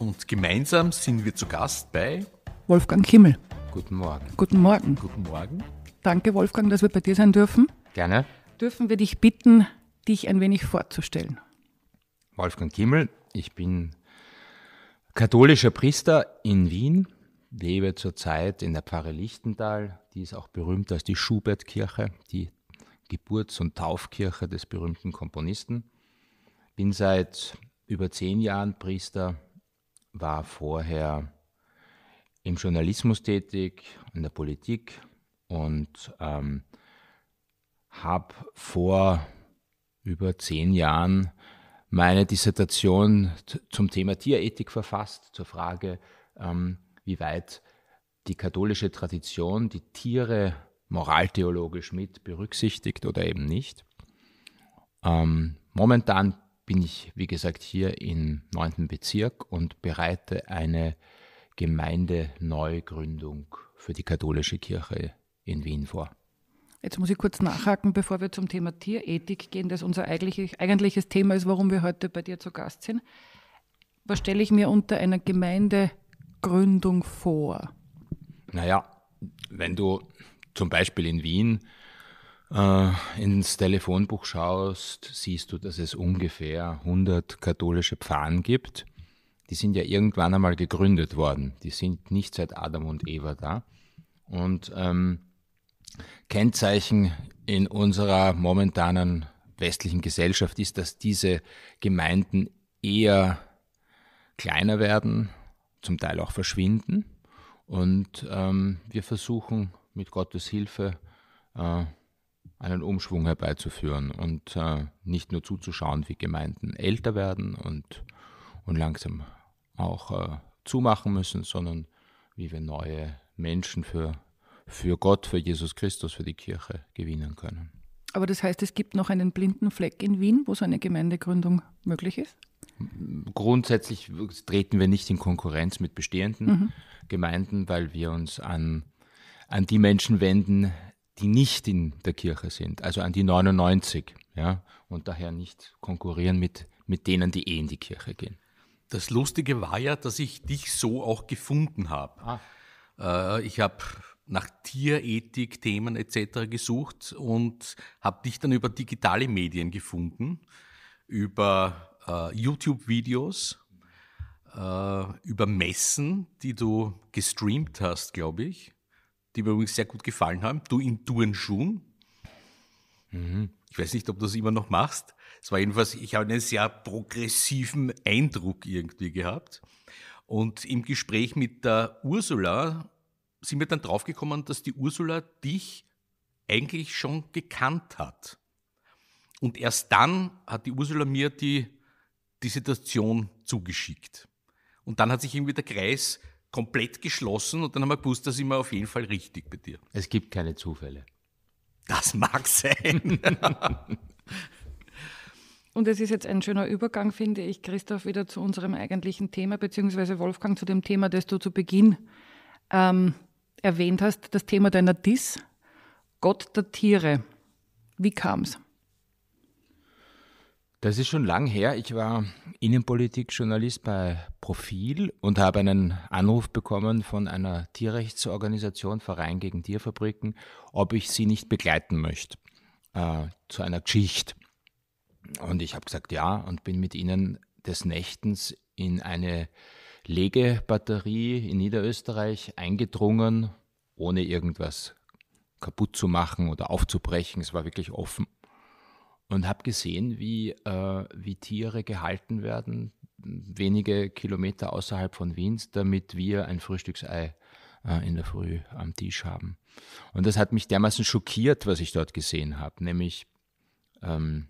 Und gemeinsam sind wir zu Gast bei Wolfgang Kimmel. Guten Morgen. Guten Morgen. Guten Morgen. Danke, Wolfgang, dass wir bei dir sein dürfen. Gerne. Dürfen wir dich bitten, dich ein wenig vorzustellen? Wolfgang Kimmel, ich bin katholischer Priester in Wien, lebe zurzeit in der Pfarre Lichtenthal, die ist auch berühmt als die Schubertkirche, die Geburts- und Taufkirche des berühmten Komponisten. Bin seit über zehn Jahren Priester war vorher im Journalismus tätig, in der Politik und ähm, habe vor über zehn Jahren meine Dissertation zum Thema Tierethik verfasst, zur Frage, ähm, wie weit die katholische Tradition die Tiere moraltheologisch mit berücksichtigt oder eben nicht. Ähm, momentan bin ich, wie gesagt, hier im 9. Bezirk und bereite eine Gemeindeneugründung für die katholische Kirche in Wien vor. Jetzt muss ich kurz nachhaken, bevor wir zum Thema Tierethik gehen, das unser eigentlich, eigentliches Thema ist, warum wir heute bei dir zu Gast sind. Was stelle ich mir unter einer Gemeindegründung vor? Naja, wenn du zum Beispiel in Wien äh, ins Telefonbuch schaust, siehst du, dass es ungefähr 100 katholische Pfarren gibt. Die sind ja irgendwann einmal gegründet worden. Die sind nicht seit Adam und Eva da. Und ähm, Kennzeichen in unserer momentanen westlichen Gesellschaft ist, dass diese Gemeinden eher kleiner werden, zum Teil auch verschwinden. Und ähm, wir versuchen mit Gottes Hilfe äh, einen Umschwung herbeizuführen und äh, nicht nur zuzuschauen, wie Gemeinden älter werden und, und langsam auch äh, zumachen müssen, sondern wie wir neue Menschen für, für Gott, für Jesus Christus, für die Kirche gewinnen können. Aber das heißt, es gibt noch einen blinden Fleck in Wien, wo so eine Gemeindegründung möglich ist? Grundsätzlich treten wir nicht in Konkurrenz mit bestehenden mhm. Gemeinden, weil wir uns an, an die Menschen wenden, die nicht in der Kirche sind, also an die 99, ja, und daher nicht konkurrieren mit, mit denen, die eh in die Kirche gehen. Das Lustige war ja, dass ich dich so auch gefunden habe. Ah. Äh, ich habe nach Tierethik, Themen etc. gesucht und habe dich dann über digitale Medien gefunden, über äh, YouTube-Videos, äh, über Messen, die du gestreamt hast, glaube ich die mir übrigens sehr gut gefallen haben. Du in Turnschuhen. Mhm. Ich weiß nicht, ob du das immer noch machst. Es war jedenfalls, ich habe einen sehr progressiven Eindruck irgendwie gehabt. Und im Gespräch mit der Ursula sind wir dann draufgekommen, dass die Ursula dich eigentlich schon gekannt hat. Und erst dann hat die Ursula mir die, die Situation zugeschickt. Und dann hat sich irgendwie der Kreis komplett geschlossen und dann haben wir gewusst, dass sind wir auf jeden Fall richtig bei dir. Es gibt keine Zufälle. Das mag sein. und es ist jetzt ein schöner Übergang, finde ich, Christoph, wieder zu unserem eigentlichen Thema, beziehungsweise Wolfgang zu dem Thema, das du zu Beginn ähm, erwähnt hast, das Thema deiner Diss, Gott der Tiere. Wie kam es? Das ist schon lang her. Ich war Innenpolitikjournalist bei Profil und habe einen Anruf bekommen von einer Tierrechtsorganisation, Verein gegen Tierfabriken, ob ich sie nicht begleiten möchte äh, zu einer Geschichte. Und ich habe gesagt ja und bin mit ihnen des Nächtens in eine Legebatterie in Niederösterreich eingedrungen, ohne irgendwas kaputt zu machen oder aufzubrechen. Es war wirklich offen und habe gesehen, wie, äh, wie Tiere gehalten werden, wenige Kilometer außerhalb von Wien, damit wir ein Frühstücksei äh, in der Früh am Tisch haben. Und das hat mich dermaßen schockiert, was ich dort gesehen habe, nämlich ähm,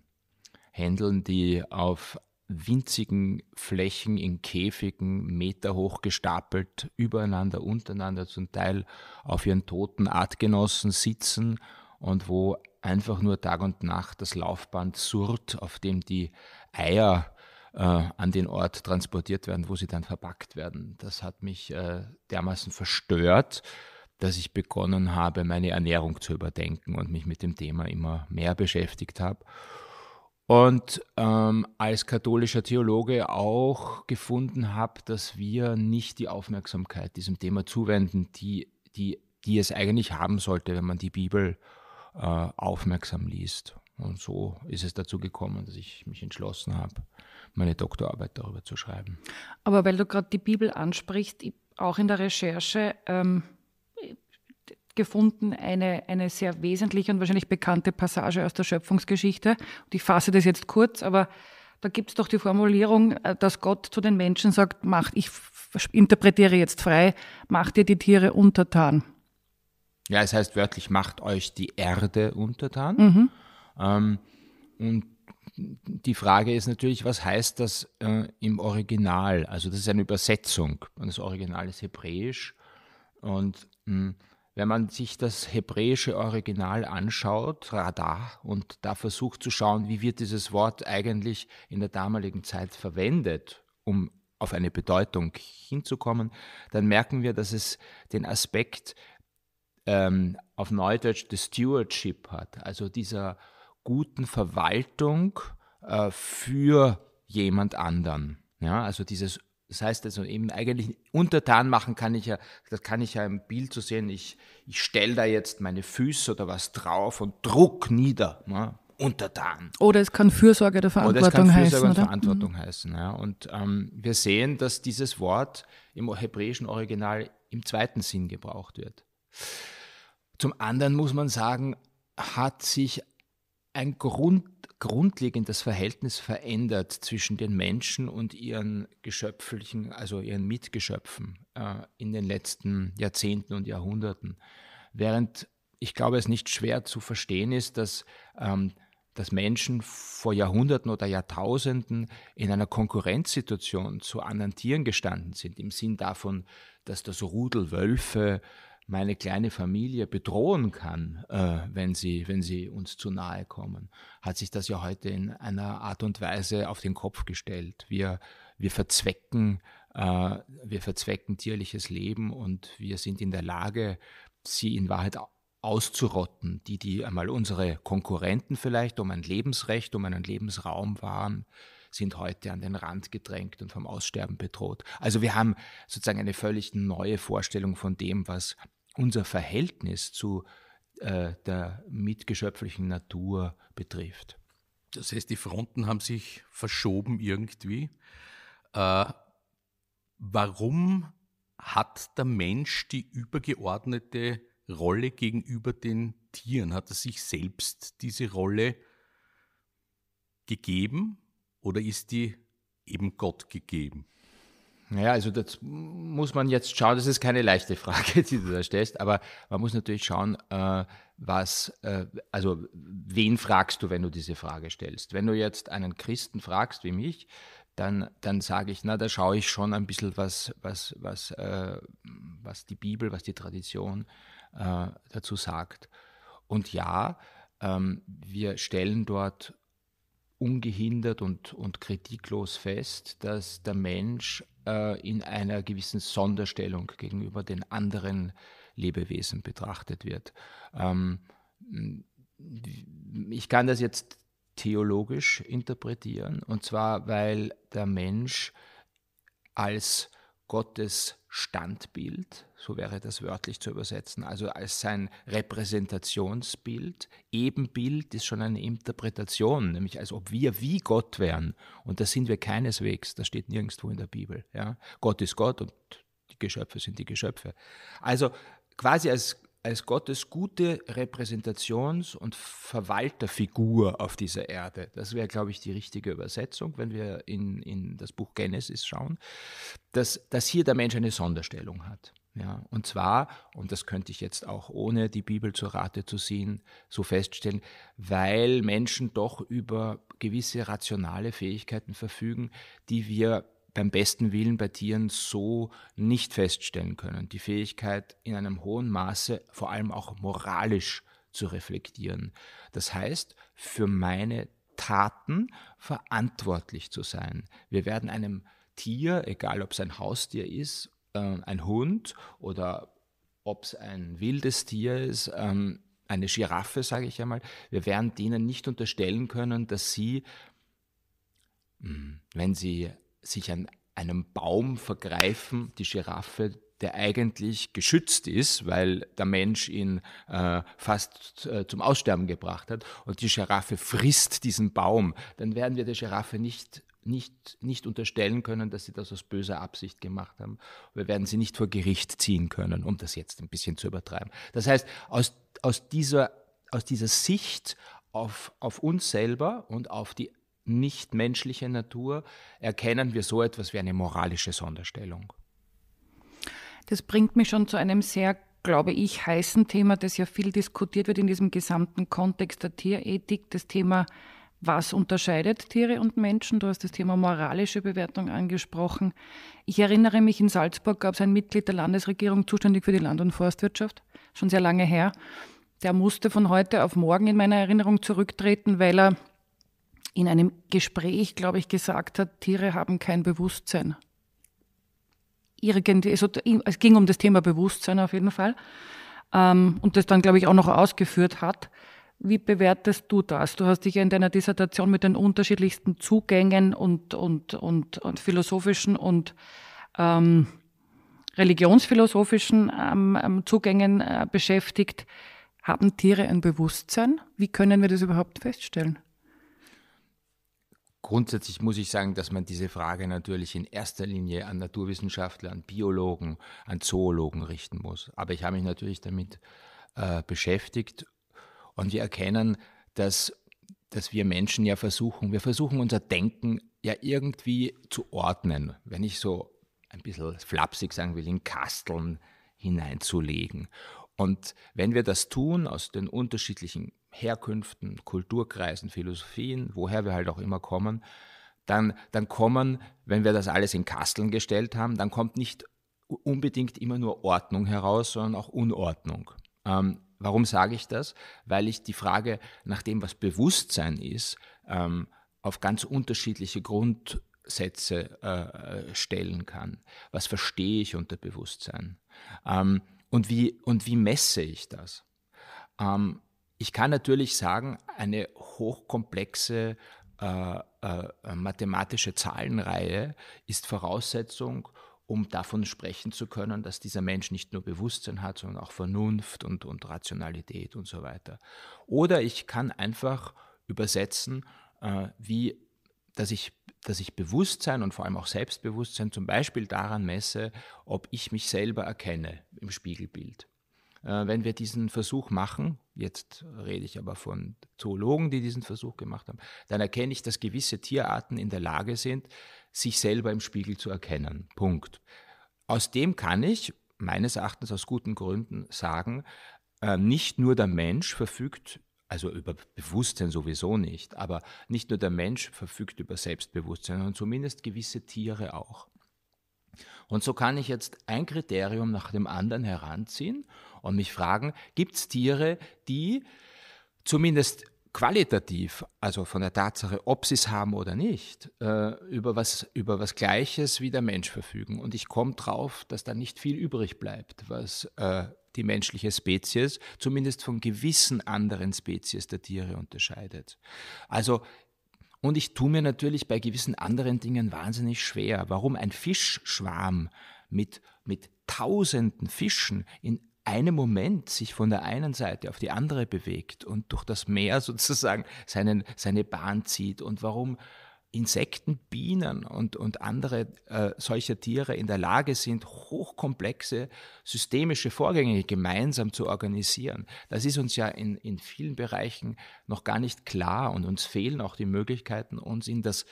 Händeln, die auf winzigen Flächen in Käfigen, meterhoch gestapelt, übereinander, untereinander, zum Teil auf ihren toten Artgenossen sitzen und wo einfach nur Tag und Nacht das Laufband surrt, auf dem die Eier äh, an den Ort transportiert werden, wo sie dann verpackt werden. Das hat mich äh, dermaßen verstört, dass ich begonnen habe, meine Ernährung zu überdenken und mich mit dem Thema immer mehr beschäftigt habe. Und ähm, als katholischer Theologe auch gefunden habe, dass wir nicht die Aufmerksamkeit diesem Thema zuwenden, die, die, die es eigentlich haben sollte, wenn man die Bibel äh, äh, aufmerksam liest. Und so ist es dazu gekommen, dass ich mich entschlossen habe, meine Doktorarbeit darüber zu schreiben. Aber weil du gerade die Bibel ansprichst, auch in der Recherche ähm, gefunden eine, eine sehr wesentliche und wahrscheinlich bekannte Passage aus der Schöpfungsgeschichte. Und ich fasse das jetzt kurz, aber da gibt es doch die Formulierung, äh, dass Gott zu den Menschen sagt, macht, ich interpretiere jetzt frei, macht dir die Tiere untertan. Ja, es heißt wörtlich, macht euch die Erde untertan. Mhm. Ähm, und die Frage ist natürlich, was heißt das äh, im Original? Also das ist eine Übersetzung und das Original ist hebräisch. Und mh, hm, wenn man sich das hebräische Original anschaut, Radar, und da versucht zu schauen, wie wird dieses Wort eigentlich in der damaligen Zeit verwendet, um auf eine Bedeutung hinzukommen, dann merken wir, dass es den Aspekt ähm, auf Neudeutsch das Stewardship hat, also dieser guten Verwaltung äh, für jemand anderen. Ja, also dieses, das heißt also eben eigentlich untertan machen kann ich ja, das kann ich ja im Bild zu so sehen, ich, ich stelle da jetzt meine Füße oder was drauf und druck nieder. Ne? Untertan. Oder es kann Fürsorge der Verantwortung heißen. oder es kann Fürsorge heißen. Und Verantwortung mhm. heißen ja. Und ähm, wir sehen, dass dieses Wort im hebräischen Original im zweiten Sinn gebraucht wird. Zum anderen muss man sagen, hat sich ein Grund, grundlegendes Verhältnis verändert zwischen den Menschen und ihren geschöpflichen, also ihren Mitgeschöpfen äh, in den letzten Jahrzehnten und Jahrhunderten. Während ich glaube, es nicht schwer zu verstehen ist, dass, ähm, dass Menschen vor Jahrhunderten oder Jahrtausenden in einer Konkurrenzsituation zu anderen Tieren gestanden sind, im Sinn davon, dass das Rudel Wölfe meine kleine Familie bedrohen kann, äh, wenn, sie, wenn sie uns zu nahe kommen, hat sich das ja heute in einer Art und Weise auf den Kopf gestellt. Wir, wir, verzwecken, äh, wir verzwecken tierliches Leben und wir sind in der Lage, sie in Wahrheit auszurotten, die, die einmal unsere Konkurrenten vielleicht um ein Lebensrecht, um einen Lebensraum waren, sind heute an den Rand gedrängt und vom Aussterben bedroht. Also wir haben sozusagen eine völlig neue Vorstellung von dem, was unser Verhältnis zu äh, der mitgeschöpflichen Natur betrifft. Das heißt, die Fronten haben sich verschoben irgendwie. Äh, warum hat der Mensch die übergeordnete Rolle gegenüber den Tieren? Hat er sich selbst diese Rolle gegeben oder ist die eben Gott gegeben? Naja, also das muss man jetzt schauen, das ist keine leichte Frage, die du da stellst, aber man muss natürlich schauen, äh, was, äh, also wen fragst du, wenn du diese Frage stellst? Wenn du jetzt einen Christen fragst wie mich, dann, dann sage ich, na, da schaue ich schon ein bisschen, was, was, was, äh, was die Bibel, was die Tradition äh, dazu sagt. Und ja, ähm, wir stellen dort ungehindert und, und kritiklos fest, dass der Mensch äh, in einer gewissen Sonderstellung gegenüber den anderen Lebewesen betrachtet wird. Ähm, ich kann das jetzt theologisch interpretieren, und zwar weil der Mensch als Gottes Standbild, so wäre das wörtlich zu übersetzen, also als sein Repräsentationsbild. Ebenbild ist schon eine Interpretation, nämlich als ob wir wie Gott wären. Und das sind wir keineswegs, das steht nirgendwo in der Bibel. Ja? Gott ist Gott und die Geschöpfe sind die Geschöpfe. Also quasi als als Gottes gute Repräsentations- und Verwalterfigur auf dieser Erde. Das wäre, glaube ich, die richtige Übersetzung, wenn wir in, in das Buch Genesis schauen, dass, dass hier der Mensch eine Sonderstellung hat. Ja, und zwar, und das könnte ich jetzt auch ohne die Bibel zur Rate zu ziehen, so feststellen, weil Menschen doch über gewisse rationale Fähigkeiten verfügen, die wir beim besten Willen bei Tieren so nicht feststellen können. Die Fähigkeit in einem hohen Maße, vor allem auch moralisch zu reflektieren. Das heißt, für meine Taten verantwortlich zu sein. Wir werden einem Tier, egal ob es ein Haustier ist, äh, ein Hund oder ob es ein wildes Tier ist, ähm, eine Giraffe, sage ich einmal, wir werden denen nicht unterstellen können, dass sie, hm, wenn sie sich an einem Baum vergreifen, die Giraffe, der eigentlich geschützt ist, weil der Mensch ihn äh, fast äh, zum Aussterben gebracht hat und die Giraffe frisst diesen Baum, dann werden wir der Giraffe nicht nicht, nicht unterstellen können, dass sie das aus böser Absicht gemacht haben. Wir werden sie nicht vor Gericht ziehen können, um das jetzt ein bisschen zu übertreiben. Das heißt, aus, aus, dieser, aus dieser Sicht auf, auf uns selber und auf die nichtmenschliche Natur, erkennen wir so etwas wie eine moralische Sonderstellung. Das bringt mich schon zu einem sehr, glaube ich, heißen Thema, das ja viel diskutiert wird in diesem gesamten Kontext der Tierethik, das Thema was unterscheidet Tiere und Menschen? Du hast das Thema moralische Bewertung angesprochen. Ich erinnere mich, in Salzburg gab es ein Mitglied der Landesregierung zuständig für die Land- und Forstwirtschaft, schon sehr lange her. Der musste von heute auf morgen in meiner Erinnerung zurücktreten, weil er in einem Gespräch, glaube ich, gesagt hat, Tiere haben kein Bewusstsein. Irgendwie, also, es ging um das Thema Bewusstsein auf jeden Fall. Ähm, und das dann, glaube ich, auch noch ausgeführt hat. Wie bewertest du das? Du hast dich ja in deiner Dissertation mit den unterschiedlichsten Zugängen und, und, und, und philosophischen und ähm, religionsphilosophischen ähm, ähm Zugängen äh, beschäftigt. Haben Tiere ein Bewusstsein? Wie können wir das überhaupt feststellen? Grundsätzlich muss ich sagen, dass man diese Frage natürlich in erster Linie an Naturwissenschaftler, an Biologen, an Zoologen richten muss. Aber ich habe mich natürlich damit äh, beschäftigt und wir erkennen, dass, dass wir Menschen ja versuchen, wir versuchen unser Denken ja irgendwie zu ordnen. Wenn ich so ein bisschen flapsig sagen will, in Kasteln hineinzulegen. Und wenn wir das tun aus den unterschiedlichen Herkünften, Kulturkreisen, Philosophien, woher wir halt auch immer kommen, dann, dann kommen, wenn wir das alles in Kasteln gestellt haben, dann kommt nicht unbedingt immer nur Ordnung heraus, sondern auch Unordnung. Ähm, warum sage ich das? Weil ich die Frage nach dem, was Bewusstsein ist, ähm, auf ganz unterschiedliche Grundsätze äh, äh stellen kann. Was verstehe ich unter Bewusstsein? Ähm, und wie, und wie messe ich das? Ähm, ich kann natürlich sagen, eine hochkomplexe äh, äh, mathematische Zahlenreihe ist Voraussetzung, um davon sprechen zu können, dass dieser Mensch nicht nur Bewusstsein hat, sondern auch Vernunft und, und Rationalität und so weiter. Oder ich kann einfach übersetzen, äh, wie, dass ich dass ich Bewusstsein und vor allem auch Selbstbewusstsein zum Beispiel daran messe, ob ich mich selber erkenne im Spiegelbild. Äh, wenn wir diesen Versuch machen, jetzt rede ich aber von Zoologen, die diesen Versuch gemacht haben, dann erkenne ich, dass gewisse Tierarten in der Lage sind, sich selber im Spiegel zu erkennen. Punkt. Aus dem kann ich, meines Erachtens aus guten Gründen, sagen, äh, nicht nur der Mensch verfügt also über Bewusstsein sowieso nicht. Aber nicht nur der Mensch verfügt über Selbstbewusstsein, sondern zumindest gewisse Tiere auch. Und so kann ich jetzt ein Kriterium nach dem anderen heranziehen und mich fragen, gibt es Tiere, die zumindest qualitativ, also von der Tatsache, ob sie es haben oder nicht, äh, über, was, über was Gleiches wie der Mensch verfügen. Und ich komme drauf, dass da nicht viel übrig bleibt, was äh, die menschliche Spezies zumindest von gewissen anderen Spezies der Tiere unterscheidet. Also und ich tue mir natürlich bei gewissen anderen Dingen wahnsinnig schwer, warum ein Fischschwarm mit, mit tausenden Fischen in einem Moment sich von der einen Seite auf die andere bewegt und durch das Meer sozusagen seinen, seine Bahn zieht und warum Insekten, Bienen und, und andere äh, solcher Tiere in der Lage sind, hochkomplexe systemische Vorgänge gemeinsam zu organisieren. Das ist uns ja in, in vielen Bereichen noch gar nicht klar und uns fehlen auch die Möglichkeiten, uns in das,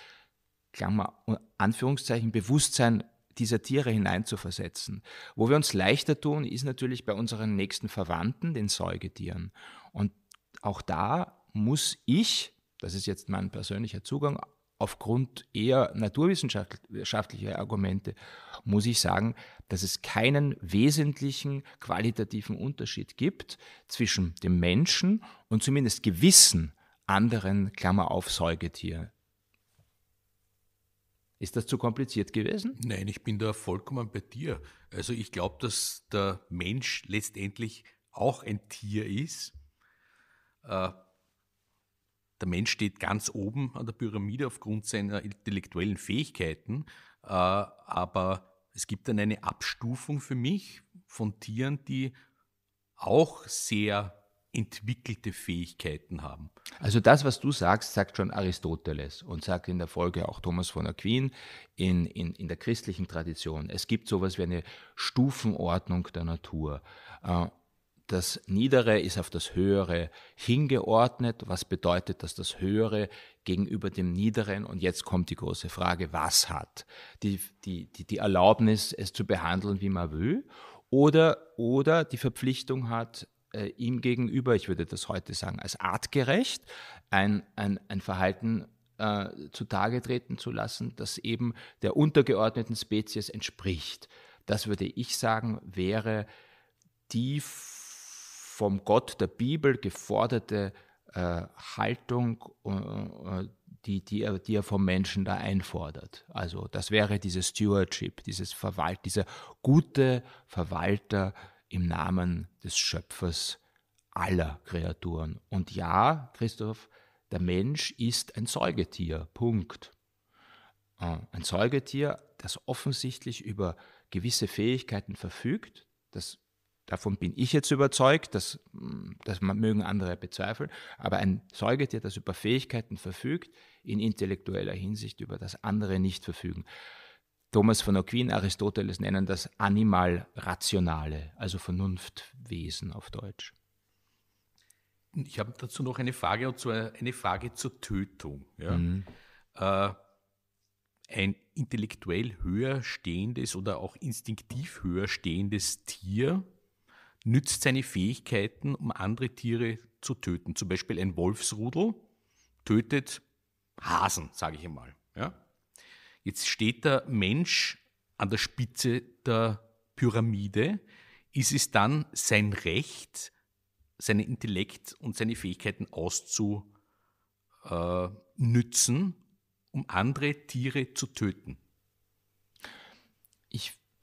Klammer, Anführungszeichen, Bewusstsein dieser Tiere hineinzuversetzen. Wo wir uns leichter tun, ist natürlich bei unseren nächsten Verwandten, den Säugetieren. Und auch da muss ich, das ist jetzt mein persönlicher Zugang, aufgrund eher naturwissenschaftlicher Argumente muss ich sagen, dass es keinen wesentlichen qualitativen Unterschied gibt zwischen dem Menschen und zumindest gewissen anderen, Klammer auf, Säugetieren. Ist das zu kompliziert gewesen? Nein, ich bin da vollkommen bei dir. Also ich glaube, dass der Mensch letztendlich auch ein Tier ist. Äh, der Mensch steht ganz oben an der Pyramide aufgrund seiner intellektuellen Fähigkeiten, äh, aber es gibt dann eine Abstufung für mich von Tieren, die auch sehr entwickelte Fähigkeiten haben. Also das, was du sagst, sagt schon Aristoteles und sagt in der Folge auch Thomas von Aquin in, in, in der christlichen Tradition. Es gibt sowas wie eine Stufenordnung der Natur. Äh, das Niedere ist auf das Höhere hingeordnet, was bedeutet, dass das Höhere gegenüber dem Niederen, und jetzt kommt die große Frage, was hat? Die, die, die, die Erlaubnis, es zu behandeln, wie man will, oder, oder die Verpflichtung hat, äh, ihm gegenüber, ich würde das heute sagen, als artgerecht, ein, ein, ein Verhalten äh, zutage treten zu lassen, das eben der untergeordneten Spezies entspricht. Das würde ich sagen, wäre die vom Gott der Bibel geforderte äh, Haltung, äh, die, die, er, die er vom Menschen da einfordert. Also das wäre dieses Stewardship, dieses Verwalt, dieser gute Verwalter im Namen des Schöpfers aller Kreaturen. Und ja, Christoph, der Mensch ist ein Säugetier, Punkt. Äh, ein Säugetier, das offensichtlich über gewisse Fähigkeiten verfügt, das Davon bin ich jetzt überzeugt, dass, hm, das mögen andere bezweifeln, aber ein Säugetier, das über Fähigkeiten verfügt, in intellektueller Hinsicht, über das andere nicht verfügen. Thomas von Aquin, Aristoteles nennen das animal-rationale, also Vernunftwesen auf Deutsch. Ich habe dazu noch eine Frage, und zwar eine Frage zur Tötung. Ja. Mhm. Äh, ein intellektuell höher stehendes oder auch instinktiv höher stehendes Tier nützt seine Fähigkeiten, um andere Tiere zu töten. Zum Beispiel ein Wolfsrudel tötet Hasen, sage ich einmal. Ja? Jetzt steht der Mensch an der Spitze der Pyramide. Ist es dann sein Recht, seinen Intellekt und seine Fähigkeiten auszunützen, äh, um andere Tiere zu töten?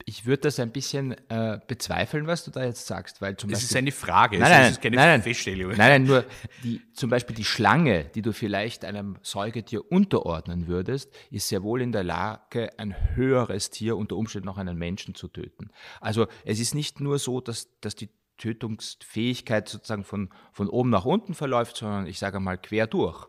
ich würde das ein bisschen äh, bezweifeln, was du da jetzt sagst, weil zum es Beispiel. Es ist eine Frage, nein, nein, es ist keine nein, Feststellung. Nein, nein, nur die, zum Beispiel die Schlange, die du vielleicht einem Säugetier unterordnen würdest, ist sehr wohl in der Lage, ein höheres Tier unter Umständen noch einen Menschen zu töten. Also es ist nicht nur so, dass, dass die Tötungsfähigkeit sozusagen von, von oben nach unten verläuft, sondern ich sage mal quer durch.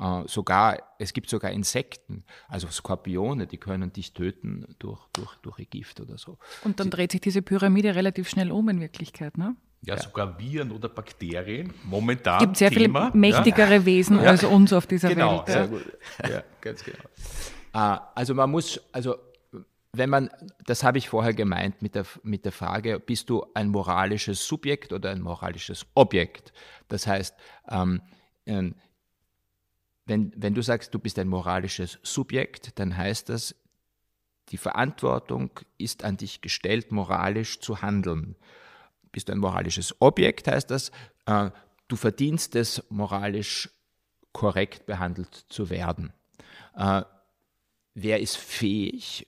Äh, sogar, es gibt sogar Insekten, also Skorpione, die können dich töten durch, durch, durch ihr Gift oder so. Und dann Sie, dreht sich diese Pyramide relativ schnell um in Wirklichkeit, ne? Ja, ja. sogar Viren oder Bakterien, momentan. Es gibt sehr Thema, viele mächtigere ja. Wesen ja. als uns auf dieser genau, Welt. Genau, sehr gut. Ja, ganz genau. Äh, also man muss, also wenn man, das habe ich vorher gemeint mit der, mit der Frage, bist du ein moralisches Subjekt oder ein moralisches Objekt? Das heißt, ähm, ähm wenn, wenn du sagst, du bist ein moralisches Subjekt, dann heißt das, die Verantwortung ist an dich gestellt, moralisch zu handeln. Bist du ein moralisches Objekt, heißt das, äh, du verdienst es, moralisch korrekt behandelt zu werden. Äh, wer ist fähig,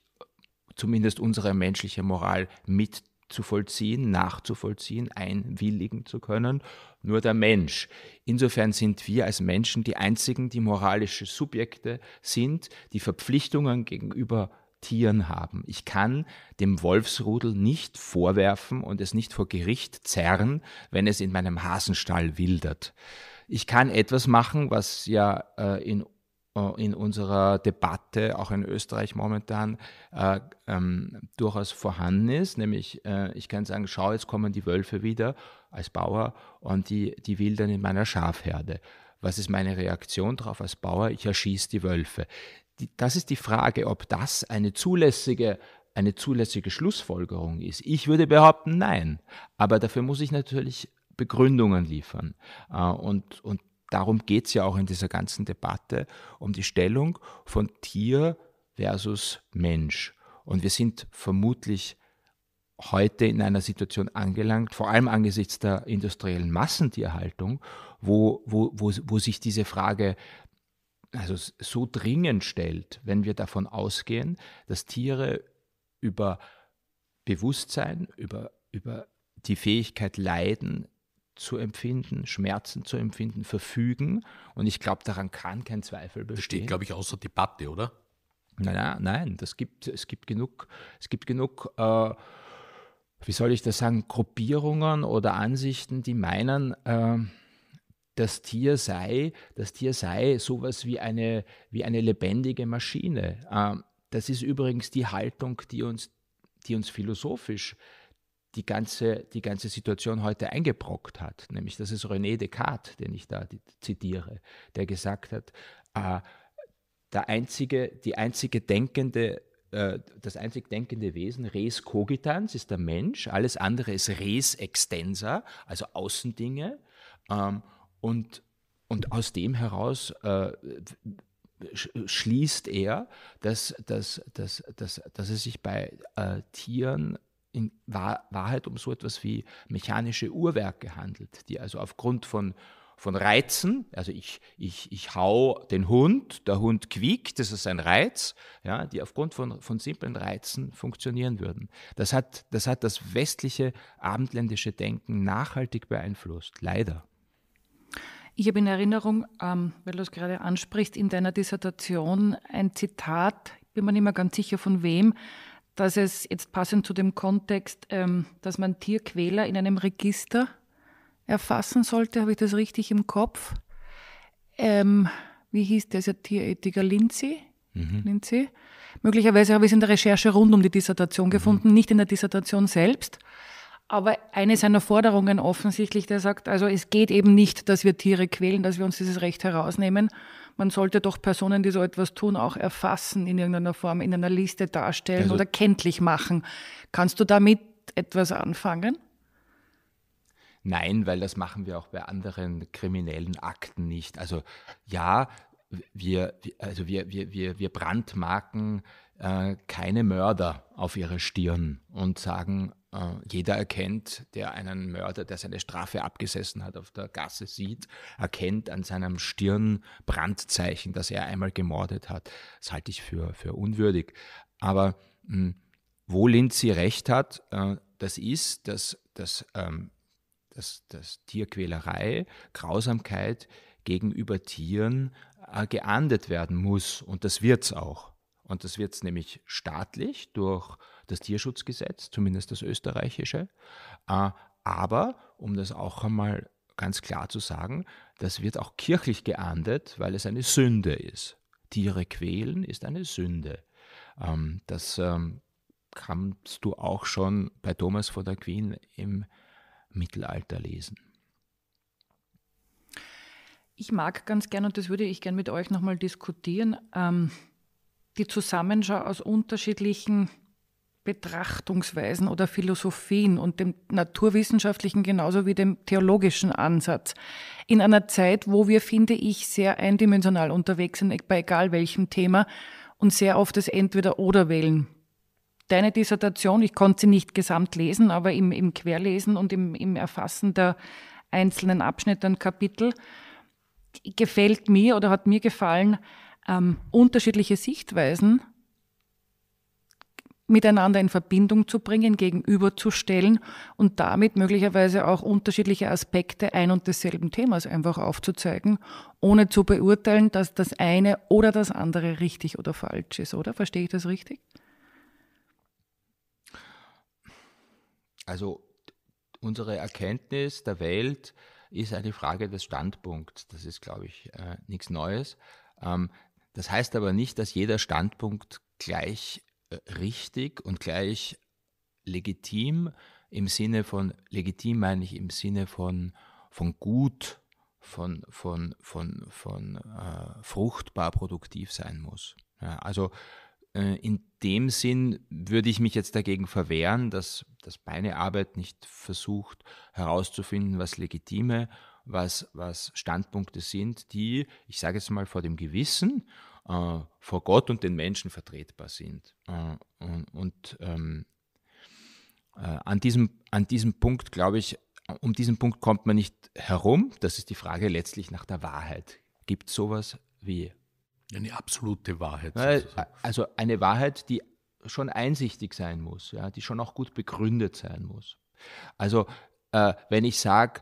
zumindest unsere menschliche Moral mitzuvollziehen, nachzuvollziehen, einwilligen zu können nur der Mensch. Insofern sind wir als Menschen die einzigen, die moralische Subjekte sind, die Verpflichtungen gegenüber Tieren haben. Ich kann dem Wolfsrudel nicht vorwerfen und es nicht vor Gericht zerren, wenn es in meinem Hasenstall wildert. Ich kann etwas machen, was ja äh, in äh, in unserer Debatte, auch in Österreich momentan, äh, ähm, durchaus vorhanden ist. Nämlich, äh, ich kann sagen, schau, jetzt kommen die Wölfe wieder als Bauer und die, die wildern in meiner Schafherde. Was ist meine Reaktion darauf als Bauer? Ich erschieße die Wölfe. Die, das ist die Frage, ob das eine zulässige eine zulässige Schlussfolgerung ist. Ich würde behaupten, nein. Aber dafür muss ich natürlich Begründungen liefern. Äh, und, und darum geht es ja auch in dieser ganzen Debatte, um die Stellung von Tier versus Mensch. Und wir sind vermutlich heute in einer Situation angelangt, vor allem angesichts der industriellen Massentierhaltung, wo, wo, wo, wo sich diese Frage also so dringend stellt, wenn wir davon ausgehen, dass Tiere über Bewusstsein, über, über die Fähigkeit, Leiden zu empfinden, Schmerzen zu empfinden, verfügen. Und ich glaube, daran kann kein Zweifel bestehen. Das steht, glaube ich, außer Debatte, oder? Nein, nein, das gibt, es gibt genug, es gibt genug äh, wie soll ich das sagen, Gruppierungen oder Ansichten, die meinen, äh, das Tier sei, das Tier sei sowas wie eine, wie eine lebendige Maschine. Äh, das ist übrigens die Haltung, die uns, die uns philosophisch äh, die ganze, die ganze Situation heute eingebrockt hat. Nämlich, das ist René Descartes, den ich da zitiere, der gesagt hat, äh, der einzige, die einzige denkende äh, das einzig denkende Wesen, res cogitans, ist der Mensch. Alles andere ist res extensa, also Außendinge. Ähm, und, und aus dem heraus äh, schließt er, dass, dass, dass, dass, dass es sich bei äh, Tieren in Wahrheit um so etwas wie mechanische Uhrwerke handelt, die also aufgrund von, von Reizen, also ich, ich, ich hau den Hund, der Hund quiekt, das ist ein Reiz, ja, die aufgrund von, von simplen Reizen funktionieren würden. Das hat, das hat das westliche abendländische Denken nachhaltig beeinflusst, leider. Ich habe in Erinnerung, ähm, weil du es gerade ansprichst, in deiner Dissertation ein Zitat, bin mir nicht mehr ganz sicher von wem, dass es jetzt passend zu dem Kontext, ähm, dass man Tierquäler in einem Register erfassen sollte. Habe ich das richtig im Kopf? Ähm, wie hieß dieser Tierethiker Linzi? Mhm. Lindsay? Möglicherweise habe ich es in der Recherche rund um die Dissertation mhm. gefunden, mhm. nicht in der Dissertation selbst. Aber eine seiner Forderungen offensichtlich, der sagt, also es geht eben nicht, dass wir Tiere quälen, dass wir uns dieses Recht herausnehmen, man sollte doch Personen, die so etwas tun, auch erfassen in irgendeiner Form, in einer Liste darstellen also, oder kenntlich machen. Kannst du damit etwas anfangen? Nein, weil das machen wir auch bei anderen kriminellen Akten nicht. Also ja, wir, also wir, wir, wir, wir brandmarken äh, keine Mörder auf ihre Stirn und sagen, äh, jeder erkennt, der einen Mörder, der seine Strafe abgesessen hat, auf der Gasse sieht, erkennt an seinem Stirnbrandzeichen, dass er einmal gemordet hat. Das halte ich für, für unwürdig. Aber mh, hm, wo Lindsay recht hat, äh, das ist, dass, dass, ähm, dass, dass Tierquälerei, Grausamkeit gegenüber Tieren äh, geahndet werden muss. Und das wird es auch. Und das wird es nämlich staatlich durch das Tierschutzgesetz, zumindest das österreichische. Äh, aber, um das auch einmal ganz klar zu sagen, das wird auch kirchlich geahndet, weil es eine Sünde ist. Tiere quälen ist eine Sünde. Ähm, das ähm, kannst du auch schon bei Thomas von der Queen im Mittelalter lesen. Ich mag ganz gern, und das würde ich gern mit euch nochmal diskutieren, ähm, die Zusammenschau aus unterschiedlichen Betrachtungsweisen oder Philosophien und dem naturwissenschaftlichen genauso wie dem theologischen Ansatz. In einer Zeit, wo wir, finde ich, sehr eindimensional unterwegs sind, bei egal welchem Thema und sehr oft das Entweder-Oder wählen. Deine Dissertation, ich konnte sie nicht gesamt lesen, aber im, im Querlesen und im, im Erfassen der einzelnen Abschnitte und Kapitel gefällt mir oder hat mir gefallen, ähm, unterschiedliche Sichtweisen miteinander in Verbindung zu bringen, gegenüberzustellen und damit möglicherweise auch unterschiedliche Aspekte ein und desselben Themas einfach aufzuzeigen, ohne zu beurteilen, dass das eine oder das andere richtig oder falsch ist, oder? Verstehe ich das richtig? Also unsere Erkenntnis der Welt ist eine Frage des Standpunkts. Das ist, glaube ich, äh, nichts Neues. Ähm, das heißt aber nicht, dass jeder Standpunkt gleich richtig und gleich legitim im Sinne von, legitim meine ich im Sinne von, von gut, von, von, von, von äh, fruchtbar produktiv sein muss. Ja, also äh, in dem Sinn würde ich mich jetzt dagegen verwehren, dass, dass meine Arbeit nicht versucht herauszufinden, was legitime, was, was Standpunkte sind, die, ich sage jetzt mal, vor dem Gewissen äh, vor Gott und den Menschen vertretbar sind. Äh, und, und ähm, äh, an, diesem, an diesem Punkt, glaube ich, um diesen Punkt kommt man nicht herum. Das ist die Frage letztlich nach der Wahrheit. Gibt es sowas wie eine absolute Wahrheit. Äh, sozusagen. Also eine Wahrheit, die schon einsichtig sein muss, ja, die schon auch gut begründet sein muss. Also äh, wenn ich sage,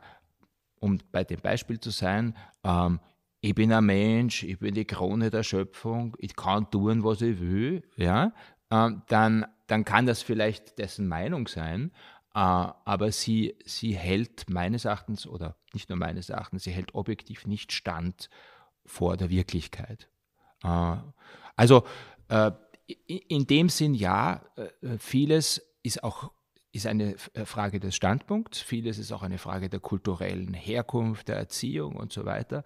um bei dem Beispiel zu sein, ähm, ich bin ein Mensch, ich bin die Krone der Schöpfung, ich kann tun, was ich will, ja, ähm, dann, dann kann das vielleicht dessen Meinung sein, äh, aber sie, sie hält meines Erachtens, oder nicht nur meines Erachtens, sie hält objektiv nicht stand vor der Wirklichkeit. Äh, also äh, in dem Sinn ja, vieles ist auch ist eine Frage des Standpunkts, vieles ist auch eine Frage der kulturellen Herkunft, der Erziehung und so weiter.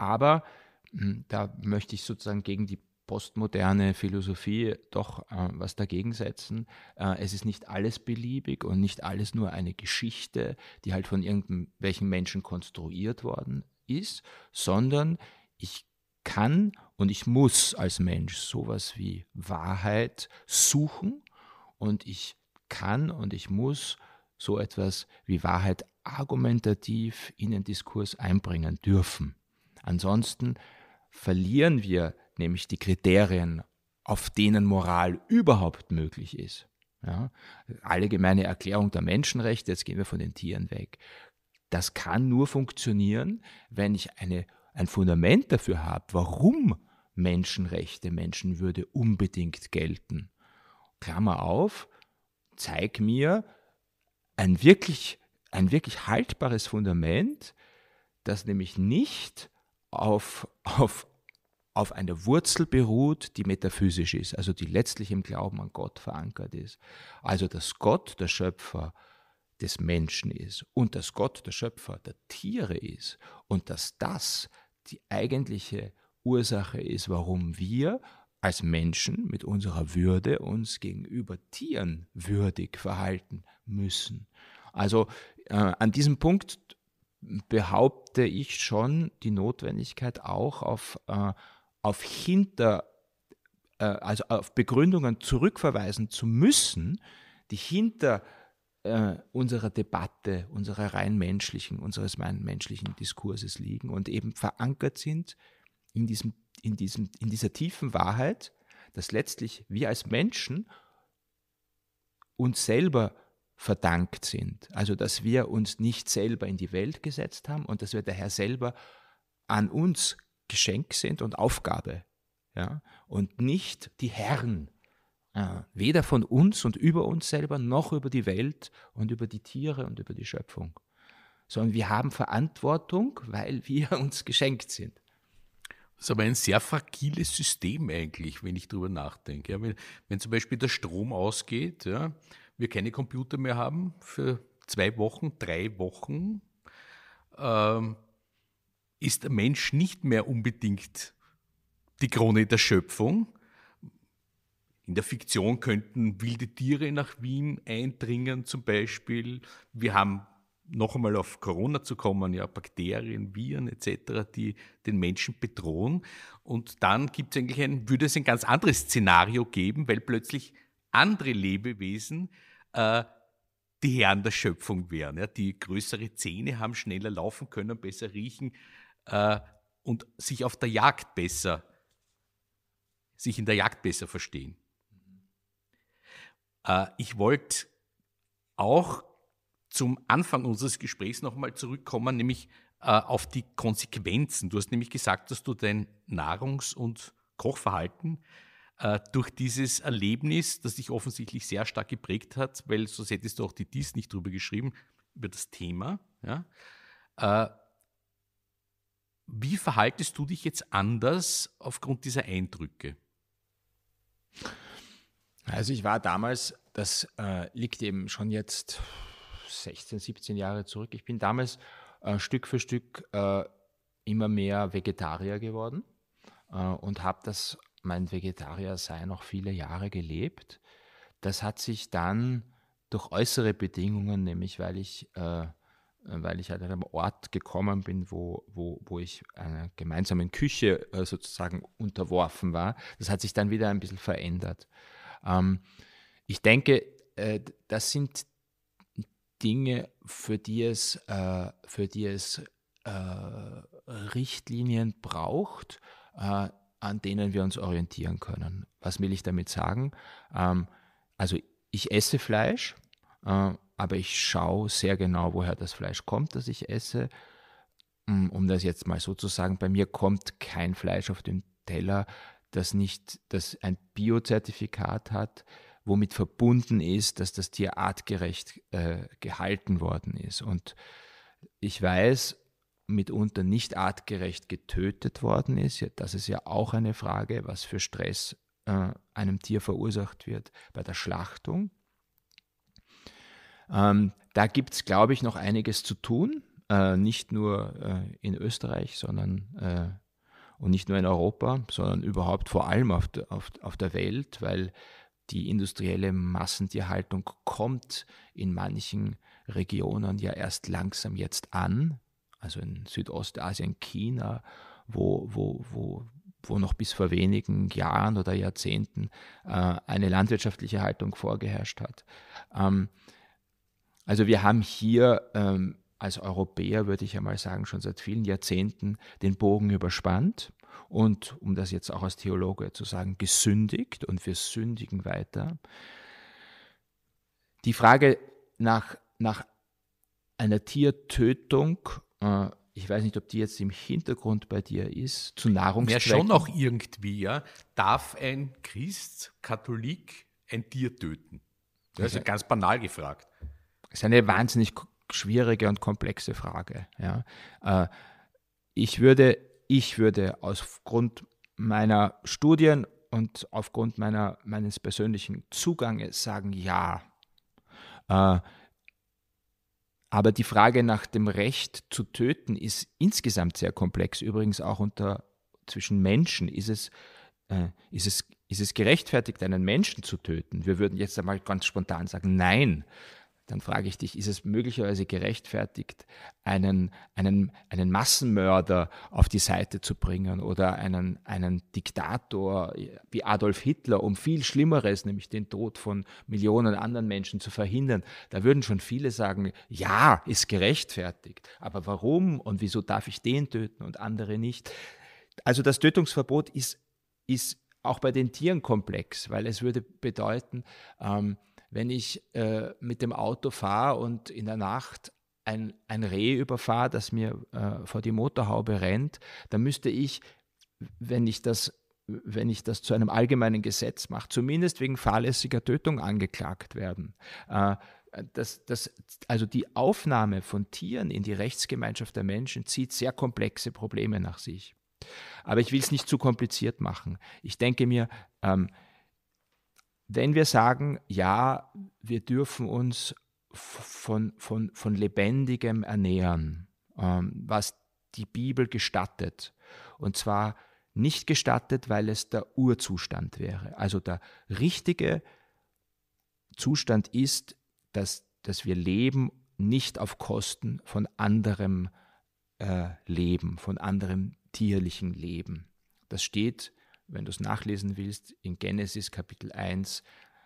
Aber hm, da möchte ich sozusagen gegen die postmoderne Philosophie doch äh, was dagegen setzen. Äh, es ist nicht alles beliebig und nicht alles nur eine Geschichte, die halt von irgendwelchen Menschen konstruiert worden ist, sondern ich kann und ich muss als Mensch sowas wie Wahrheit suchen und ich kann und ich muss so etwas wie Wahrheit argumentativ in den Diskurs einbringen dürfen. Ansonsten verlieren wir nämlich die Kriterien, auf denen Moral überhaupt möglich ist. Ja, allgemeine Erklärung der Menschenrechte, jetzt gehen wir von den Tieren weg. Das kann nur funktionieren, wenn ich eine, ein Fundament dafür habe, warum Menschenrechte, Menschenwürde unbedingt gelten. Klammer auf, zeig mir ein wirklich, ein wirklich haltbares Fundament, das nämlich nicht auf, auf, auf einer Wurzel beruht, die metaphysisch ist, also die letztlich im Glauben an Gott verankert ist. Also dass Gott der Schöpfer des Menschen ist und dass Gott der Schöpfer der Tiere ist und dass das die eigentliche Ursache ist, warum wir als Menschen mit unserer Würde uns gegenüber Tieren würdig verhalten müssen. Also äh, an diesem Punkt behaupte ich schon die Notwendigkeit auch auf, äh, auf hinter, äh, also auf Begründungen zurückverweisen zu müssen, die hinter äh, unserer Debatte, unserer rein menschlichen, unseres rein menschlichen Diskurses liegen und eben verankert sind in, diesem, in, diesem, in dieser tiefen Wahrheit, dass letztlich wir als Menschen uns selber verdankt sind. Also dass wir uns nicht selber in die Welt gesetzt haben und dass wir daher selber an uns Geschenk sind und Aufgabe. Ja? Und nicht die Herren, äh, weder von uns und über uns selber, noch über die Welt und über die Tiere und über die Schöpfung. Sondern wir haben Verantwortung, weil wir uns geschenkt sind. Das ist aber ein sehr fragiles System eigentlich, wenn ich darüber nachdenke. Ja, wenn, wenn, zum Beispiel der Strom ausgeht, ja, wir keine Computer mehr haben für zwei Wochen, drei Wochen, ähm, ist der Mensch nicht mehr unbedingt die Krone der Schöpfung. In der Fiktion könnten wilde Tiere nach Wien eindringen zum Beispiel. Wir haben noch einmal auf Corona zu kommen, ja, Bakterien, Viren etc., die den Menschen bedrohen. Und dann gibt es eigentlich ein, würde es ein ganz anderes Szenario geben, weil plötzlich andere Lebewesen äh, die Herren der Schöpfung wären, ja, die größere Zähne haben, schneller laufen können, besser riechen äh, und sich auf der Jagd besser, sich in der Jagd besser verstehen. Mhm. Äh, ich wollte auch zum Anfang unseres Gesprächs nochmal zurückkommen, nämlich äh, auf die Konsequenzen. Du hast nämlich gesagt, dass du dein Nahrungs- und Kochverhalten äh, durch dieses Erlebnis, das dich offensichtlich sehr stark geprägt hat, weil sonst hättest du auch die Dies nicht drüber geschrieben, über das Thema. Ja? Äh, wie verhaltest du dich jetzt anders aufgrund dieser Eindrücke? Also ich war damals, das äh, liegt eben schon jetzt 16, 17 Jahre zurück, ich bin damals äh, Stück für Stück äh, immer mehr Vegetarier geworden äh, und habe das mein Vegetariersein noch viele Jahre gelebt. Das hat sich dann durch äußere Bedingungen, nämlich weil ich, äh, weil ich halt an einem Ort gekommen bin, wo, wo, wo ich einer gemeinsamen Küche äh, sozusagen unterworfen war, das hat sich dann wieder ein bisschen verändert. Ähm, ich denke, äh, das sind Dinge, für die es, äh, für die es äh, Richtlinien braucht äh, an denen wir uns orientieren können. Was will ich damit sagen? Ähm, also ich esse Fleisch, äh, aber ich schaue sehr genau, woher das Fleisch kommt, das ich esse. Mm, um das jetzt mal so zu sagen, bei mir kommt kein Fleisch auf den Teller, das nicht, das ein Biozertifikat hat, womit verbunden ist, dass das Tier artgerecht äh, gehalten worden ist. Und ich weiß, mitunter nicht artgerecht getötet worden ist. Das ist ja auch eine Frage, was für Stress äh, einem Tier verursacht wird bei der Schlachtung. Ähm, da gibt es, glaube ich, noch einiges zu tun, äh, nicht nur äh, in Österreich, sondern äh, und nicht nur in Europa, sondern überhaupt vor allem auf, de, auf, auf der Welt, weil die industrielle Massentierhaltung kommt in manchen Regionen ja erst langsam jetzt an also in Südostasien, China, wo, wo, wo, wo noch bis vor wenigen Jahren oder Jahrzehnten äh, eine landwirtschaftliche Haltung vorgeherrscht hat. Ähm, also wir haben hier ähm, als Europäer, würde ich einmal sagen, schon seit vielen Jahrzehnten den Bogen überspannt und, um das jetzt auch als Theologe zu sagen, gesündigt und wir sündigen weiter. Die Frage nach, nach einer Tiertötung äh, ich weiß nicht, ob die jetzt im Hintergrund bei dir ist, zu Nahrungsmitteln. Ja, schon auch irgendwie, ja. Darf ein Christ, Katholik ein Tier töten? Das also, ist ganz banal gefragt. Das ist eine wahnsinnig schwierige und komplexe Frage. Ja. Äh, ich, würde, ich würde aufgrund meiner Studien und aufgrund meiner, meines persönlichen Zuganges sagen, ja. Äh, aber die Frage nach dem Recht zu töten ist insgesamt sehr komplex, übrigens auch unter zwischen Menschen. Ist es, äh, ist es, ist es gerechtfertigt, einen Menschen zu töten? Wir würden jetzt einmal ganz spontan sagen, nein dann frage ich dich, ist es möglicherweise gerechtfertigt, einen, einen, einen Massenmörder auf die Seite zu bringen oder einen, einen Diktator wie Adolf Hitler, um viel Schlimmeres, nämlich den Tod von Millionen anderen Menschen zu verhindern? Da würden schon viele sagen, ja, ist gerechtfertigt. Aber warum und wieso darf ich den töten und andere nicht? Also das Tötungsverbot ist, ist auch bei den Tieren komplex, weil es würde bedeuten, ähm, wenn ich äh, mit dem Auto fahre und in der Nacht ein, ein Reh überfahre, das mir äh, vor die Motorhaube rennt, dann müsste ich, wenn ich das wenn ich das zu einem allgemeinen Gesetz mache, zumindest wegen fahrlässiger Tötung angeklagt werden. Äh, das, das, also die Aufnahme von Tieren in die Rechtsgemeinschaft der Menschen zieht sehr komplexe Probleme nach sich. Aber ich will es nicht zu kompliziert machen. Ich denke mir, ähm, wenn wir sagen, ja, wir dürfen uns von, von, von Lebendigem ernähren, ähm, was die Bibel gestattet. Und zwar nicht gestattet, weil es der Urzustand wäre. Also der richtige Zustand ist, dass, dass wir leben nicht auf Kosten von anderem äh, Leben, von anderem tierlichen Leben. Das steht wenn du es nachlesen willst, in Genesis Kapitel 1,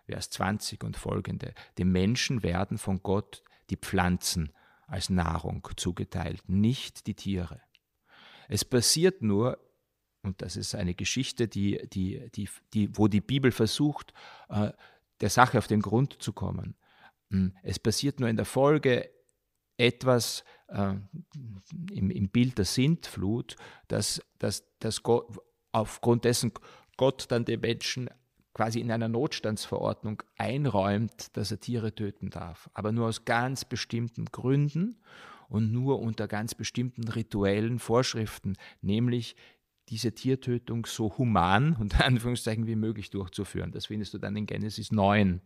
Vers 20 und folgende. Dem Menschen werden von Gott die Pflanzen als Nahrung zugeteilt, nicht die Tiere. Es passiert nur, und das ist eine Geschichte, die, die, die, die, wo die Bibel versucht, äh, der Sache auf den Grund zu kommen. Hm, es passiert nur in der Folge etwas äh, im, im Bild der Sintflut, dass, dass, dass Gott, aufgrund dessen Gott dann den Menschen quasi in einer Notstandsverordnung einräumt, dass er Tiere töten darf, aber nur aus ganz bestimmten Gründen und nur unter ganz bestimmten rituellen Vorschriften, nämlich diese Tiertötung so human unter Anführungszeichen wie möglich durchzuführen. Das findest du dann in Genesis 9.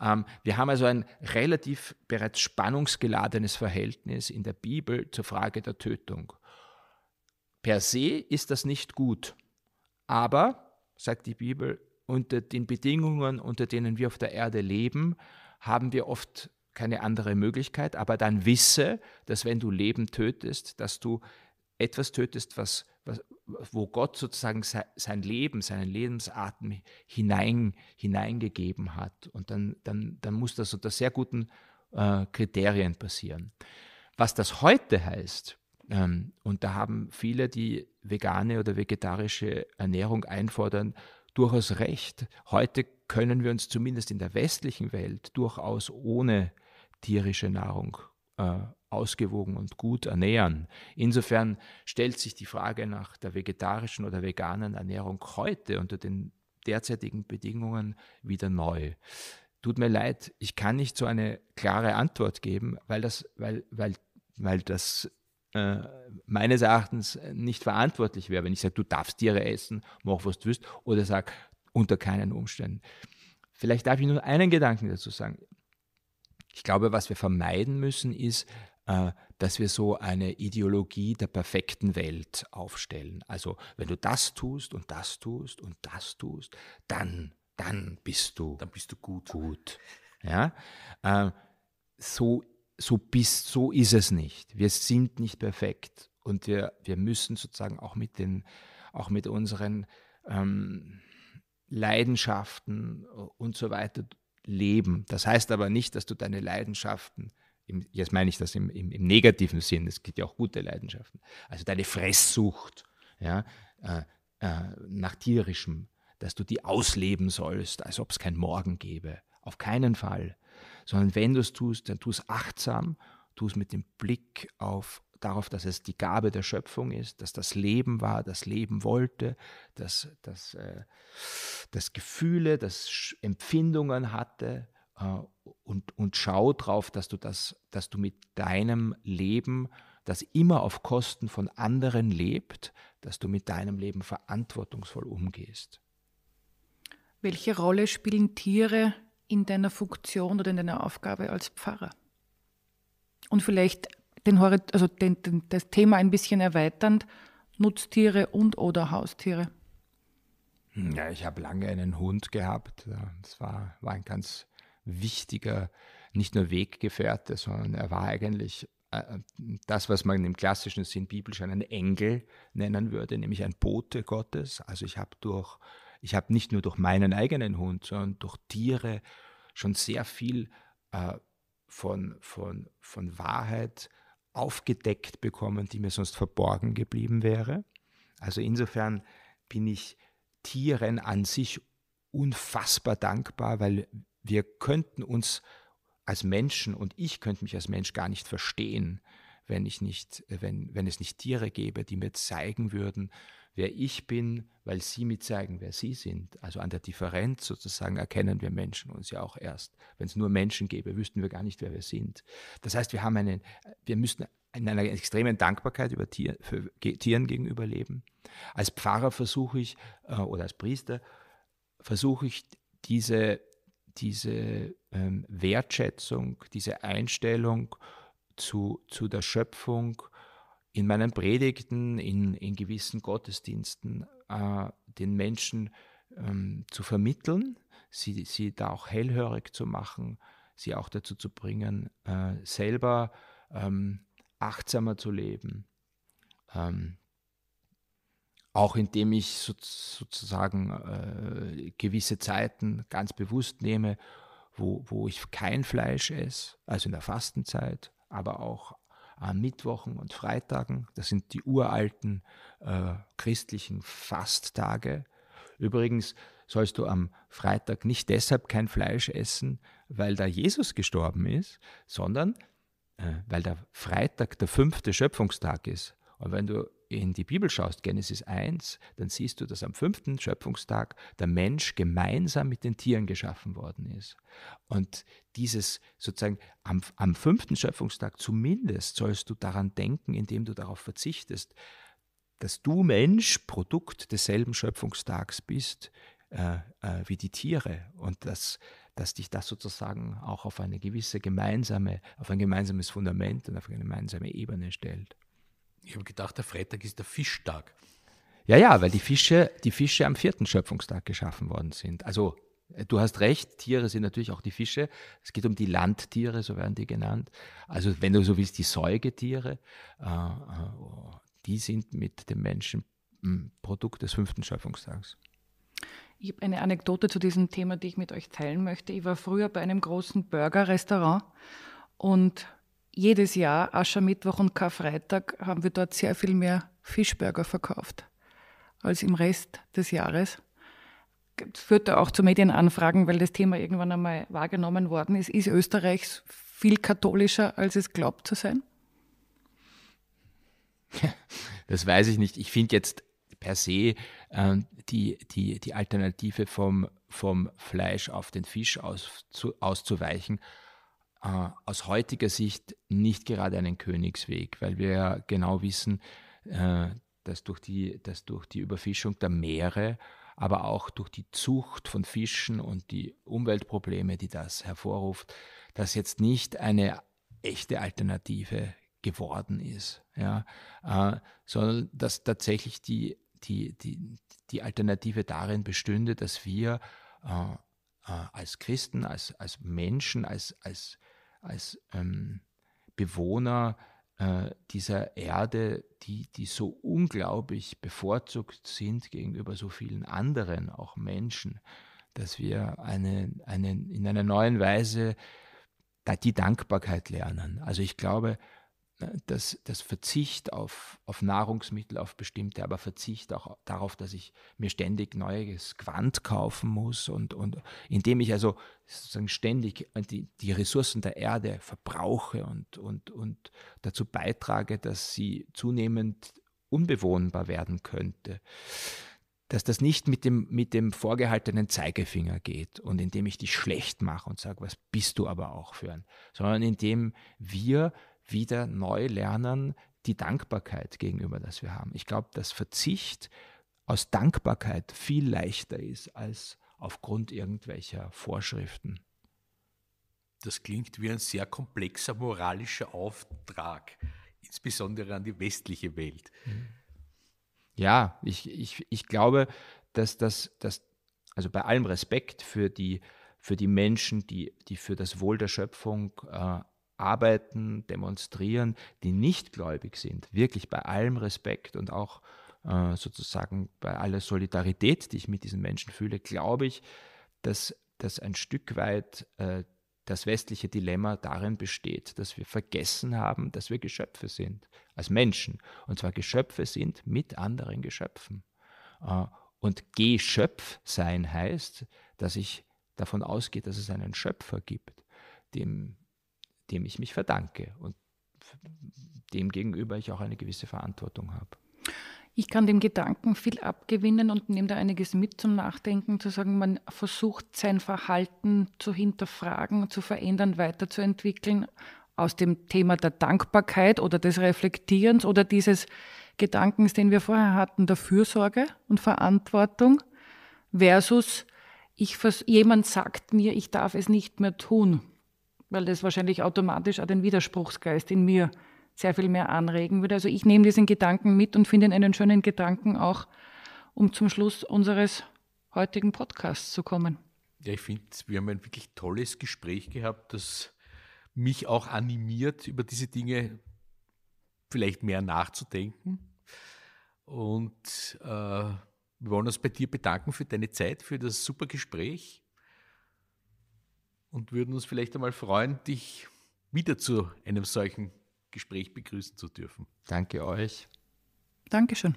Ähm, wir haben also ein relativ bereits spannungsgeladenes Verhältnis in der Bibel zur Frage der Tötung. Per se ist das nicht gut. Aber, sagt die Bibel, unter den Bedingungen, unter denen wir auf der Erde leben, haben wir oft keine andere Möglichkeit. Aber dann wisse, dass wenn du Leben tötest, dass du etwas tötest, was, was wo Gott sozusagen sein Leben, seinen Lebensatem hinein, hineingegeben hat. Und dann, dann, dann muss das unter sehr guten äh, Kriterien passieren. Was das heute heißt, ähm, und da haben viele, die vegane oder vegetarische Ernährung einfordern, durchaus recht. Heute können wir uns zumindest in der westlichen Welt durchaus ohne tierische Nahrung äh, ausgewogen und gut ernähren. Insofern stellt sich die Frage nach der vegetarischen oder veganen Ernährung heute unter den derzeitigen Bedingungen wieder neu. Tut mir leid, ich kann nicht so eine klare Antwort geben, weil das, weil, weil, weil das äh, meines Erachtens äh, nicht verantwortlich wäre, wenn ich sage, du darfst Tiere essen, mach was du willst, oder sage, unter keinen Umständen. Vielleicht darf ich nur einen Gedanken dazu sagen. Ich glaube, was wir vermeiden müssen, ist, äh, dass wir so eine Ideologie der perfekten Welt aufstellen. Also, wenn du das tust und das tust und das tust, dann, dann bist du, dann bist du gut. gut. Ja? Äh, so so bist, so ist es nicht. Wir sind nicht perfekt und wir, wir müssen sozusagen auch mit, den, auch mit unseren ähm, Leidenschaften und so weiter leben. Das heißt aber nicht, dass du deine Leidenschaften, im, jetzt meine ich das im, im, im negativen Sinn, es gibt ja auch gute Leidenschaften, also deine Fresssucht ja, äh, äh, nach tierischem, dass du die ausleben sollst, als ob es kein Morgen gäbe. Auf keinen Fall sondern wenn du es tust, dann tu es achtsam, tu es mit dem Blick auf, darauf, dass es die Gabe der Schöpfung ist, dass das Leben war, das Leben wollte, dass, dass, äh, dass Gefühle, dass Empfindungen hatte äh, und, und schau drauf, dass du, das, dass du mit deinem Leben das immer auf Kosten von anderen lebt, dass du mit deinem Leben verantwortungsvoll umgehst. Welche Rolle spielen Tiere in deiner Funktion oder in deiner Aufgabe als Pfarrer. Und vielleicht den, also den, den, das Thema ein bisschen erweiternd, Nutztiere und oder Haustiere. Ja, ich habe lange einen Hund gehabt. Das war, war ein ganz wichtiger, nicht nur Weggefährte, sondern er war eigentlich äh, das, was man im klassischen Sinn biblisch einen Engel nennen würde, nämlich ein Bote Gottes. Also ich habe durch ich habe nicht nur durch meinen eigenen Hund, sondern durch Tiere schon sehr viel äh, von, von, von Wahrheit aufgedeckt bekommen, die mir sonst verborgen geblieben wäre. Also insofern bin ich Tieren an sich unfassbar dankbar, weil wir könnten uns als Menschen und ich könnte mich als Mensch gar nicht verstehen, wenn ich nicht, wenn, wenn es nicht Tiere gäbe, die mir zeigen würden, wer ich bin, weil sie mir zeigen, wer sie sind. Also an der Differenz sozusagen erkennen wir Menschen uns ja auch erst. Wenn es nur Menschen gäbe, wüssten wir gar nicht, wer wir sind. Das heißt, wir haben einen, wir müssen in einer extremen Dankbarkeit über Tier, für Tieren gegenüber leben. Als Pfarrer versuche ich, äh, oder als Priester, versuche ich diese, diese ähm, Wertschätzung, diese Einstellung zu, zu der Schöpfung in meinen Predigten, in, in gewissen Gottesdiensten äh, den Menschen ähm, zu vermitteln, sie, sie da auch hellhörig zu machen, sie auch dazu zu bringen, äh, selber ähm, achtsamer zu leben. Ähm, auch indem ich so, sozusagen äh, gewisse Zeiten ganz bewusst nehme, wo, wo ich kein Fleisch esse, also in der Fastenzeit, aber auch an ah, Mittwochen und Freitagen. Das sind die uralten äh, christlichen Fasttage. Übrigens sollst du am Freitag nicht deshalb kein Fleisch essen, weil da Jesus gestorben ist, sondern äh, weil der Freitag der fünfte Schöpfungstag ist. Und wenn du in die Bibel schaust, Genesis 1, dann siehst du, dass am fünften Schöpfungstag der Mensch gemeinsam mit den Tieren geschaffen worden ist. Und dieses sozusagen am, am fünften Schöpfungstag zumindest sollst du daran denken, indem du darauf verzichtest, dass du Mensch Produkt desselben Schöpfungstags bist äh, äh, wie die Tiere und dass, dass dich das sozusagen auch auf eine gewisse gemeinsame, auf ein gemeinsames Fundament und auf eine gemeinsame Ebene stellt. Ich habe gedacht, der Freitag ist der Fischtag. Ja, ja, weil die Fische, die Fische am vierten Schöpfungstag geschaffen worden sind. Also äh, du hast recht, Tiere sind natürlich auch die Fische. Es geht um die Landtiere, so werden die genannt. Also wenn du so willst, die Säugetiere, äh, äh, oh, die sind mit dem Menschen hm, Produkt des fünften Schöpfungstags. Ich habe eine Anekdote zu diesem Thema, die ich mit euch teilen möchte. Ich war früher bei einem großen Burger-Restaurant und jedes Jahr, Aschermittwoch und Karfreitag, haben wir dort sehr viel mehr Fischburger verkauft als im Rest des Jahres. Das führte auch zu Medienanfragen, weil das Thema irgendwann einmal wahrgenommen worden ist. Ist Österreich viel katholischer, als es glaubt zu sein? Das weiß ich nicht. Ich finde jetzt per se äh, die, die, die Alternative vom, vom Fleisch auf den Fisch aus, zu, auszuweichen äh, aus heutiger Sicht nicht gerade einen Königsweg, weil wir ja genau wissen, äh, dass, durch die, dass durch die Überfischung der Meere, aber auch durch die Zucht von Fischen und die Umweltprobleme, die das hervorruft, dass jetzt nicht eine echte Alternative geworden ist, ja, äh, sondern dass tatsächlich die, die, die, die Alternative darin bestünde, dass wir äh, äh, als Christen, als, als Menschen, als, als als ähm, Bewohner äh, dieser Erde, die, die so unglaublich bevorzugt sind gegenüber so vielen anderen, auch Menschen, dass wir eine, eine, in einer neuen Weise die Dankbarkeit lernen. Also ich glaube, Ne, das, das Verzicht auf, auf Nahrungsmittel, auf bestimmte, aber Verzicht auch darauf, dass ich mir ständig neues Quant kaufen muss und, und indem ich also sozusagen ständig die, die Ressourcen der Erde verbrauche und, und, und dazu beitrage, dass sie zunehmend unbewohnbar werden könnte dass das nicht mit dem, mit dem vorgehaltenen Zeigefinger geht und indem ich dich schlecht mache und sage, was bist du aber auch für ein, sondern indem wir wieder neu lernen, die Dankbarkeit gegenüber, das wir haben. Ich glaube, dass Verzicht aus Dankbarkeit viel leichter ist als aufgrund irgendwelcher Vorschriften. Das klingt wie ein sehr komplexer moralischer Auftrag, insbesondere an die westliche Welt. Mhm. Ja, ich, ich, ich glaube, dass das, dass, also bei allem Respekt für die, für die Menschen, die, die für das Wohl der Schöpfung äh, arbeiten, demonstrieren, die nicht gläubig sind, wirklich bei allem Respekt und auch äh, sozusagen bei aller Solidarität, die ich mit diesen Menschen fühle, glaube ich, dass, dass ein Stück weit äh, das westliche Dilemma darin besteht, dass wir vergessen haben, dass wir Geschöpfe sind, als Menschen. Und zwar Geschöpfe sind mit anderen Geschöpfen. Äh, und Geschöpf sein heißt, dass ich davon ausgehe, dass es einen Schöpfer gibt, dem dem ich mich verdanke und dem gegenüber ich auch eine gewisse Verantwortung habe. Ich kann dem Gedanken viel abgewinnen und nehme da einiges mit zum Nachdenken, zu sagen, man versucht sein Verhalten zu hinterfragen, zu verändern, weiterzuentwickeln, aus dem Thema der Dankbarkeit oder des Reflektierens oder dieses Gedankens, den wir vorher hatten, der Fürsorge und Verantwortung versus ich, jemand sagt mir, ich darf es nicht mehr tun weil das wahrscheinlich automatisch auch den Widerspruchsgeist in mir sehr viel mehr anregen würde. Also ich nehme diesen Gedanken mit und finde einen schönen Gedanken auch, um zum Schluss unseres heutigen Podcasts zu kommen. Ja, ich finde, wir haben ein wirklich tolles Gespräch gehabt, das mich auch animiert, über diese Dinge vielleicht mehr nachzudenken. Und äh, wir wollen uns bei dir bedanken für deine Zeit, für das super Gespräch und würden uns vielleicht einmal freuen, dich wieder zu einem solchen Gespräch begrüßen zu dürfen. Danke euch. Dankeschön.